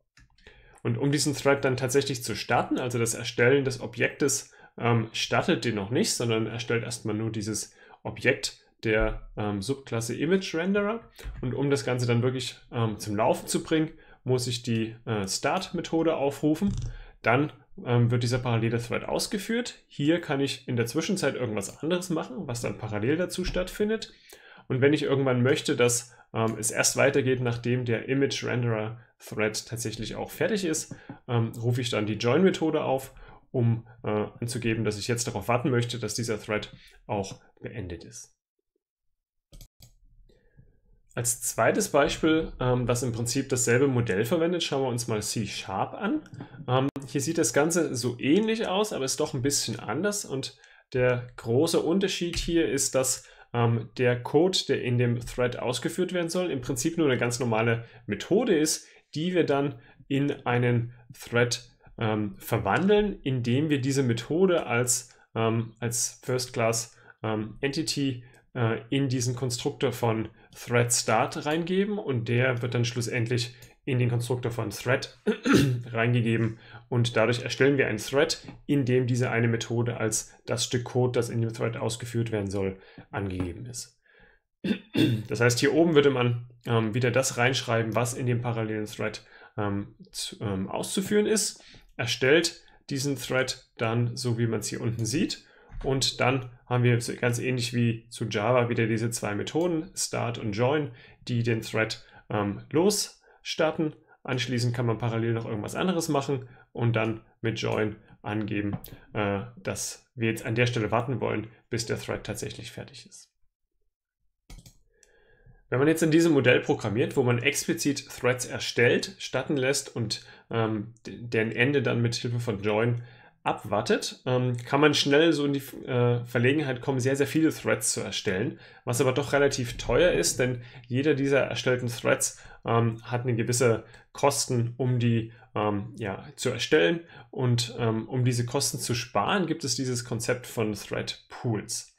Und um diesen Thread dann tatsächlich zu starten, also das Erstellen des Objektes, ähm, startet den noch nicht, sondern erstellt erstmal nur dieses Objekt der ähm, Subklasse Image Renderer. Und um das Ganze dann wirklich ähm, zum Laufen zu bringen, muss ich die äh, Start-Methode aufrufen dann ähm, wird dieser parallele Thread ausgeführt. Hier kann ich in der Zwischenzeit irgendwas anderes machen, was dann parallel dazu stattfindet. Und wenn ich irgendwann möchte, dass ähm, es erst weitergeht, nachdem der Image Renderer Thread tatsächlich auch fertig ist, ähm, rufe ich dann die Join-Methode auf, um äh, anzugeben, dass ich jetzt darauf warten möchte, dass dieser Thread auch beendet ist. Als zweites Beispiel, ähm, das im Prinzip dasselbe Modell verwendet, schauen wir uns mal C-Sharp an. Ähm, hier sieht das Ganze so ähnlich aus, aber ist doch ein bisschen anders. Und der große Unterschied hier ist, dass ähm, der Code, der in dem Thread ausgeführt werden soll, im Prinzip nur eine ganz normale Methode ist, die wir dann in einen Thread ähm, verwandeln, indem wir diese Methode als, ähm, als First-Class-Entity ähm, äh, in diesen Konstruktor von Thread Start reingeben und der wird dann schlussendlich in den Konstruktor von Thread reingegeben und dadurch erstellen wir einen Thread, in dem diese eine Methode als das Stück Code, das in dem Thread ausgeführt werden soll, angegeben ist. Das heißt, hier oben würde man ähm, wieder das reinschreiben, was in dem parallelen Thread ähm, zu, ähm, auszuführen ist, erstellt diesen Thread dann so, wie man es hier unten sieht und dann haben wir ganz ähnlich wie zu Java wieder diese zwei Methoden, Start und Join, die den Thread ähm, losstarten. Anschließend kann man parallel noch irgendwas anderes machen und dann mit Join angeben, äh, dass wir jetzt an der Stelle warten wollen, bis der Thread tatsächlich fertig ist. Wenn man jetzt in diesem Modell programmiert, wo man explizit Threads erstellt, statten lässt und ähm, deren Ende dann mit Hilfe von Join abwartet, ähm, kann man schnell so in die äh, Verlegenheit kommen, sehr, sehr viele Threads zu erstellen, was aber doch relativ teuer ist, denn jeder dieser erstellten Threads ähm, hat eine gewisse Kosten, um die ähm, ja, zu erstellen. Und ähm, um diese Kosten zu sparen, gibt es dieses Konzept von Thread Pools.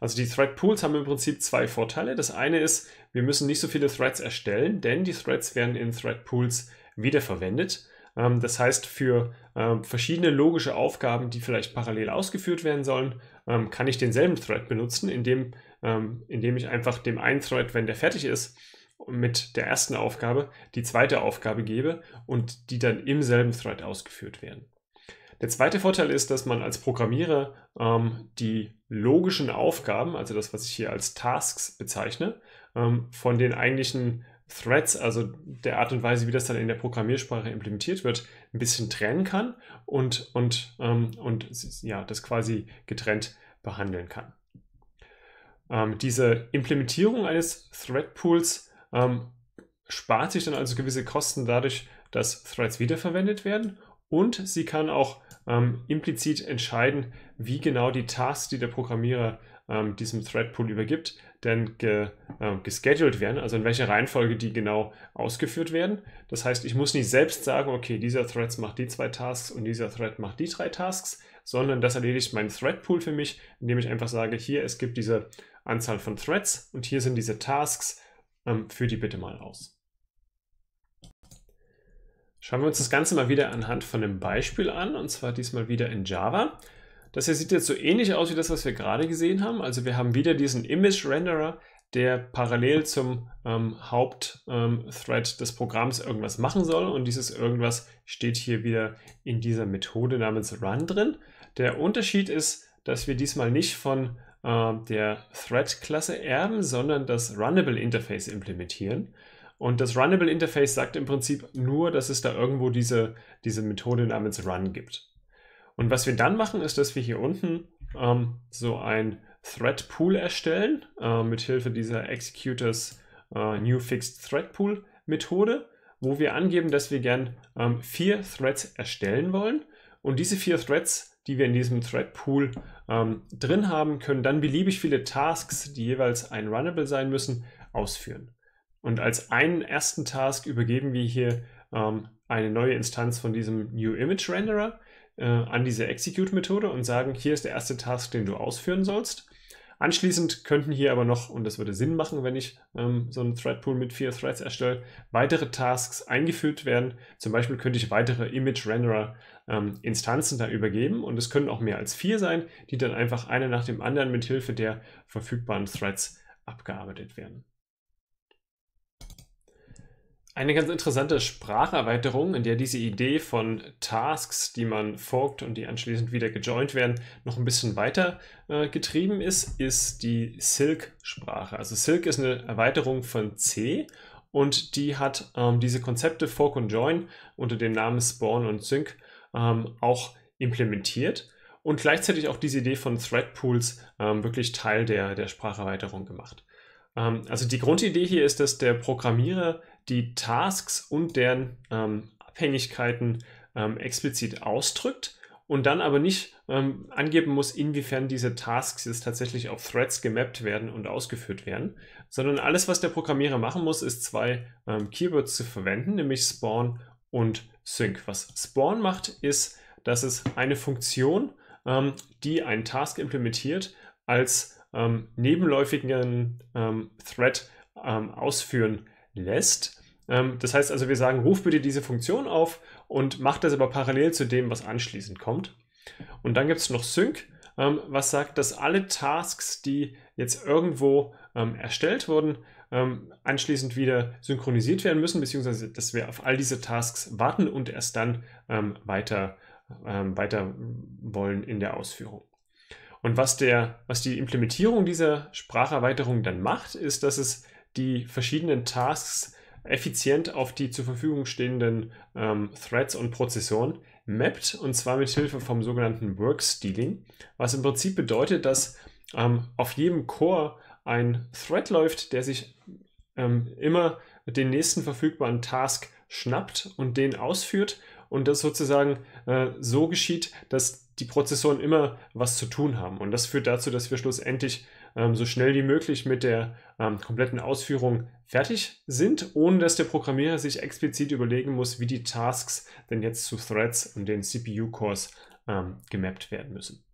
Also die Thread Pools haben im Prinzip zwei Vorteile. Das eine ist, wir müssen nicht so viele Threads erstellen, denn die Threads werden in Thread Pools wiederverwendet. Ähm, das heißt, für ähm, verschiedene logische Aufgaben, die vielleicht parallel ausgeführt werden sollen, ähm, kann ich denselben Thread benutzen, indem, ähm, indem ich einfach dem einen Thread, wenn der fertig ist, mit der ersten Aufgabe die zweite Aufgabe gebe und die dann im selben Thread ausgeführt werden. Der zweite Vorteil ist, dass man als Programmierer ähm, die logischen Aufgaben, also das, was ich hier als Tasks bezeichne, ähm, von den eigentlichen Threads, also der Art und Weise, wie das dann in der Programmiersprache implementiert wird, ein bisschen trennen kann und, und, ähm, und ja, das quasi getrennt behandeln kann. Ähm, diese Implementierung eines Thread Pools ähm, spart sich dann also gewisse Kosten dadurch, dass Threads wiederverwendet werden und sie kann auch ähm, implizit entscheiden, wie genau die Tasks, die der Programmierer ähm, diesem Thread Pool übergibt, denn ge, äh, gescheduled werden, also in welcher Reihenfolge die genau ausgeführt werden. Das heißt, ich muss nicht selbst sagen, okay, dieser Thread macht die zwei Tasks und dieser Thread macht die drei Tasks, sondern das erledigt mein Thread-Pool für mich, indem ich einfach sage, hier, es gibt diese Anzahl von Threads und hier sind diese Tasks, ähm, führ die bitte mal aus. Schauen wir uns das Ganze mal wieder anhand von einem Beispiel an, und zwar diesmal wieder in Java. Das hier sieht jetzt so ähnlich aus wie das, was wir gerade gesehen haben. Also wir haben wieder diesen Image-Renderer, der parallel zum ähm, Hauptthread ähm, des Programms irgendwas machen soll. Und dieses irgendwas steht hier wieder in dieser Methode namens run drin. Der Unterschied ist, dass wir diesmal nicht von äh, der Thread-Klasse erben, sondern das Runnable Interface implementieren. Und das Runnable Interface sagt im Prinzip nur, dass es da irgendwo diese, diese Methode namens run gibt. Und was wir dann machen, ist, dass wir hier unten ähm, so ein Thread Pool erstellen, äh, mit Hilfe dieser Executors äh, New Fixed Thread Pool Methode, wo wir angeben, dass wir gern ähm, vier Threads erstellen wollen. Und diese vier Threads, die wir in diesem Thread Pool ähm, drin haben, können dann beliebig viele Tasks, die jeweils ein Runnable sein müssen, ausführen. Und als einen ersten Task übergeben wir hier ähm, eine neue Instanz von diesem New Image Renderer äh, an diese Execute-Methode und sagen, hier ist der erste Task, den du ausführen sollst. Anschließend könnten hier aber noch, und das würde Sinn machen, wenn ich ähm, so einen Threadpool mit vier Threads erstelle, weitere Tasks eingefügt werden. Zum Beispiel könnte ich weitere Image-Renderer-Instanzen ähm, da übergeben und es können auch mehr als vier sein, die dann einfach eine nach dem anderen mit Hilfe der verfügbaren Threads abgearbeitet werden. Eine ganz interessante Spracherweiterung, in der diese Idee von Tasks, die man forkt und die anschließend wieder gejoint werden, noch ein bisschen weiter äh, getrieben ist, ist die Silk-Sprache. Also Silk ist eine Erweiterung von C und die hat ähm, diese Konzepte Fork und Join unter dem Namen Spawn und Sync ähm, auch implementiert und gleichzeitig auch diese Idee von Threadpools ähm, wirklich Teil der, der Spracherweiterung gemacht. Ähm, also die Grundidee hier ist, dass der Programmierer die Tasks und deren ähm, Abhängigkeiten ähm, explizit ausdrückt und dann aber nicht ähm, angeben muss, inwiefern diese Tasks jetzt tatsächlich auf Threads gemappt werden und ausgeführt werden, sondern alles, was der Programmierer machen muss, ist zwei ähm, Keywords zu verwenden, nämlich Spawn und Sync. Was Spawn macht, ist, dass es eine Funktion, ähm, die einen Task implementiert, als ähm, nebenläufigen Thread ausführen kann lässt. Ähm, das heißt also, wir sagen, ruf bitte diese Funktion auf und mach das aber parallel zu dem, was anschließend kommt. Und dann gibt es noch Sync, ähm, was sagt, dass alle Tasks, die jetzt irgendwo ähm, erstellt wurden, anschließend wieder synchronisiert werden müssen, beziehungsweise dass wir auf all diese Tasks warten und erst dann weiter, weiter wollen in der Ausführung. Und was, der, was die Implementierung dieser Spracherweiterung dann macht, ist, dass es die verschiedenen Tasks effizient auf die zur Verfügung stehenden ähm, Threads und Prozessoren mappt und zwar mit Hilfe vom sogenannten Work Stealing, was im Prinzip bedeutet, dass ähm, auf jedem Core ein Thread läuft, der sich ähm, immer den nächsten verfügbaren Task schnappt und den ausführt und das sozusagen äh, so geschieht, dass die Prozessoren immer was zu tun haben und das führt dazu, dass wir schlussendlich ähm, so schnell wie möglich mit der ähm, kompletten Ausführung fertig sind, ohne dass der Programmierer sich explizit überlegen muss, wie die Tasks denn jetzt zu Threads und den CPU-Cores ähm, gemappt werden müssen.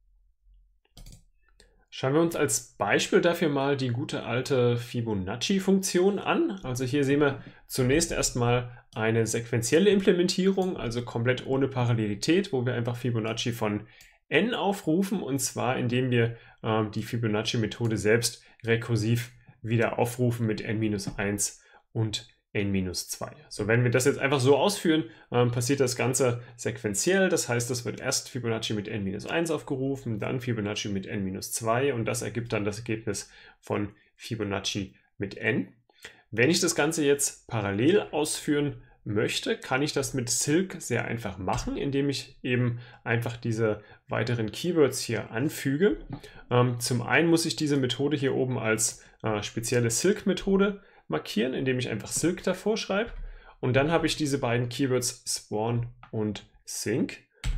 Schauen wir uns als Beispiel dafür mal die gute alte Fibonacci-Funktion an. Also hier sehen wir zunächst erstmal eine sequentielle Implementierung, also komplett ohne Parallelität, wo wir einfach Fibonacci von n aufrufen und zwar indem wir ähm, die Fibonacci-Methode selbst rekursiv wieder aufrufen mit n-1 und n-2. So, wenn wir das jetzt einfach so ausführen, ähm, passiert das Ganze sequenziell. Das heißt, es wird erst Fibonacci mit n-1 aufgerufen, dann Fibonacci mit n-2 und das ergibt dann das Ergebnis von Fibonacci mit n. Wenn ich das Ganze jetzt parallel ausführen möchte, kann ich das mit Silk sehr einfach machen, indem ich eben einfach diese weiteren Keywords hier anfüge. Ähm, zum einen muss ich diese Methode hier oben als äh, spezielle Silk-Methode markieren, indem ich einfach Silk davor schreibe. Und dann habe ich diese beiden Keywords Spawn und Sync,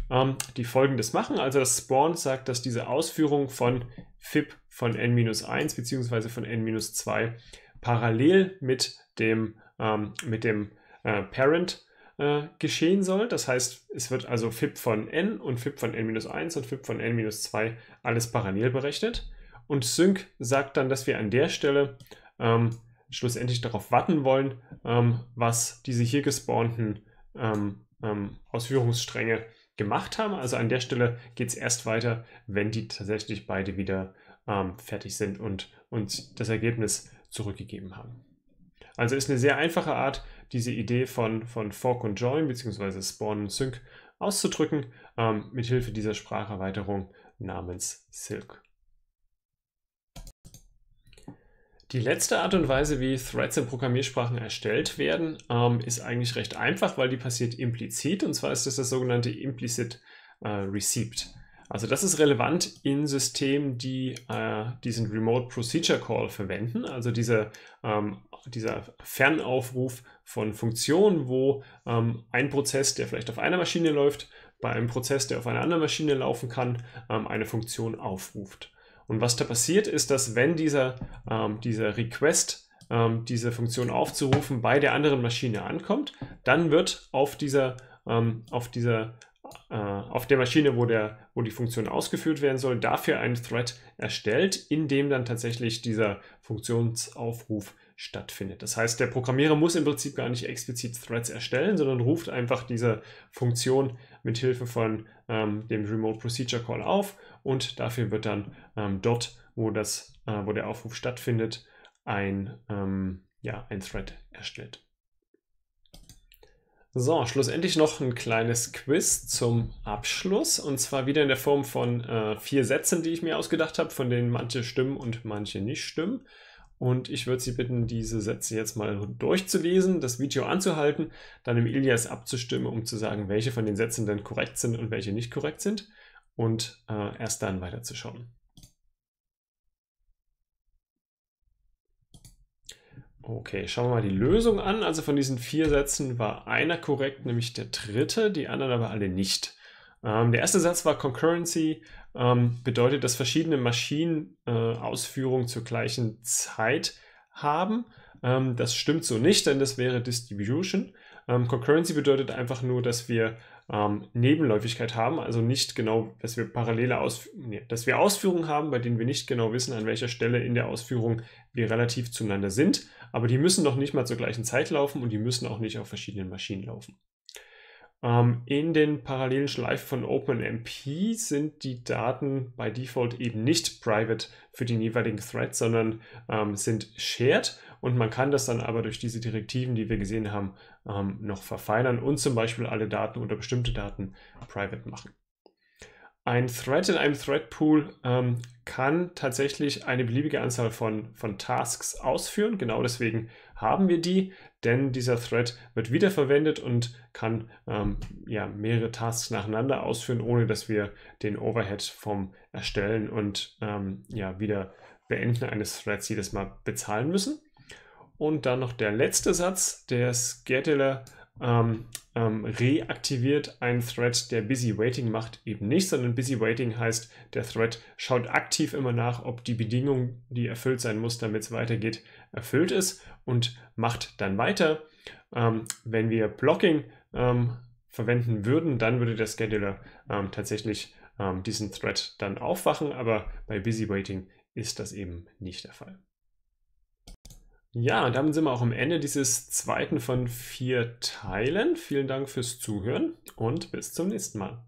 ähm, die folgendes machen. Also das Spawn sagt, dass diese Ausführung von FIB von n-1 bzw. von n-2 parallel mit dem, ähm, mit dem äh, Parent äh, geschehen soll. Das heißt, es wird also FIP von n und FIP von n-1 und FIP von n-2 alles parallel berechnet. Und Sync sagt dann, dass wir an der Stelle ähm, schlussendlich darauf warten wollen, ähm, was diese hier gespawnten ähm, ähm, Ausführungsstränge gemacht haben. Also an der Stelle geht es erst weiter, wenn die tatsächlich beide wieder ähm, fertig sind und uns das Ergebnis zurückgegeben haben. Also ist eine sehr einfache Art, diese Idee von, von Fork und Join bzw. Spawn und Sync auszudrücken, ähm, Hilfe dieser Spracherweiterung namens Silk. Die letzte Art und Weise, wie Threads in Programmiersprachen erstellt werden, ähm, ist eigentlich recht einfach, weil die passiert implizit und zwar ist das das sogenannte Implicit äh, Received. Also das ist relevant in Systemen, die äh, diesen Remote Procedure Call verwenden, also diese, ähm, dieser Fernaufruf von Funktionen, wo ähm, ein Prozess, der vielleicht auf einer Maschine läuft, bei einem Prozess, der auf einer anderen Maschine laufen kann, ähm, eine Funktion aufruft. Und was da passiert ist, dass wenn dieser, ähm, dieser Request, ähm, diese Funktion aufzurufen, bei der anderen Maschine ankommt, dann wird auf dieser, ähm, auf dieser äh, auf der Maschine, wo, der, wo die Funktion ausgeführt werden soll, dafür ein Thread erstellt, in dem dann tatsächlich dieser Funktionsaufruf stattfindet. Das heißt, der Programmierer muss im Prinzip gar nicht explizit Threads erstellen, sondern ruft einfach diese Funktion mit Hilfe von ähm, dem Remote Procedure Call auf und dafür wird dann ähm, dort, wo, das, äh, wo der Aufruf stattfindet, ein, ähm, ja, ein Thread erstellt. So, schlussendlich noch ein kleines Quiz zum Abschluss und zwar wieder in der Form von äh, vier Sätzen, die ich mir ausgedacht habe, von denen manche stimmen und manche nicht stimmen. Und ich würde Sie bitten, diese Sätze jetzt mal durchzulesen, das Video anzuhalten, dann im Ilias abzustimmen, um zu sagen, welche von den Sätzen denn korrekt sind und welche nicht korrekt sind. Und äh, erst dann weiterzuschauen. Okay, schauen wir mal die Lösung an. Also von diesen vier Sätzen war einer korrekt, nämlich der dritte, die anderen aber alle nicht. Ähm, der erste Satz war Concurrency, ähm, bedeutet, dass verschiedene Maschinen äh, Ausführung zur gleichen Zeit haben. Ähm, das stimmt so nicht, denn das wäre Distribution. Ähm, Concurrency bedeutet einfach nur, dass wir ähm, Nebenläufigkeit haben, also nicht genau, dass wir parallele Ausf nee, dass wir Ausführungen haben, bei denen wir nicht genau wissen, an welcher Stelle in der Ausführung wir relativ zueinander sind. Aber die müssen noch nicht mal zur gleichen Zeit laufen und die müssen auch nicht auf verschiedenen Maschinen laufen. Ähm, in den parallelen Schleifen von OpenMP sind die Daten bei Default eben nicht private für den jeweiligen Thread, sondern ähm, sind shared und man kann das dann aber durch diese Direktiven, die wir gesehen haben, ähm, noch verfeinern und zum Beispiel alle Daten oder bestimmte Daten private machen. Ein Thread in einem Threadpool ähm, kann tatsächlich eine beliebige Anzahl von, von Tasks ausführen. Genau deswegen haben wir die, denn dieser Thread wird wiederverwendet und kann ähm, ja, mehrere Tasks nacheinander ausführen, ohne dass wir den Overhead vom Erstellen und ähm, ja, wieder Beenden eines Threads jedes Mal bezahlen müssen. Und dann noch der letzte Satz, der Scheduler ähm, ähm, reaktiviert einen Thread, der Busy Waiting macht, eben nicht, sondern Busy Waiting heißt, der Thread schaut aktiv immer nach, ob die Bedingung, die erfüllt sein muss, damit es weitergeht, erfüllt ist und macht dann weiter. Ähm, wenn wir Blocking ähm, verwenden würden, dann würde der Scheduler ähm, tatsächlich ähm, diesen Thread dann aufwachen, aber bei Busy Waiting ist das eben nicht der Fall. Ja, und damit sind wir auch am Ende dieses zweiten von vier Teilen. Vielen Dank fürs Zuhören und bis zum nächsten Mal.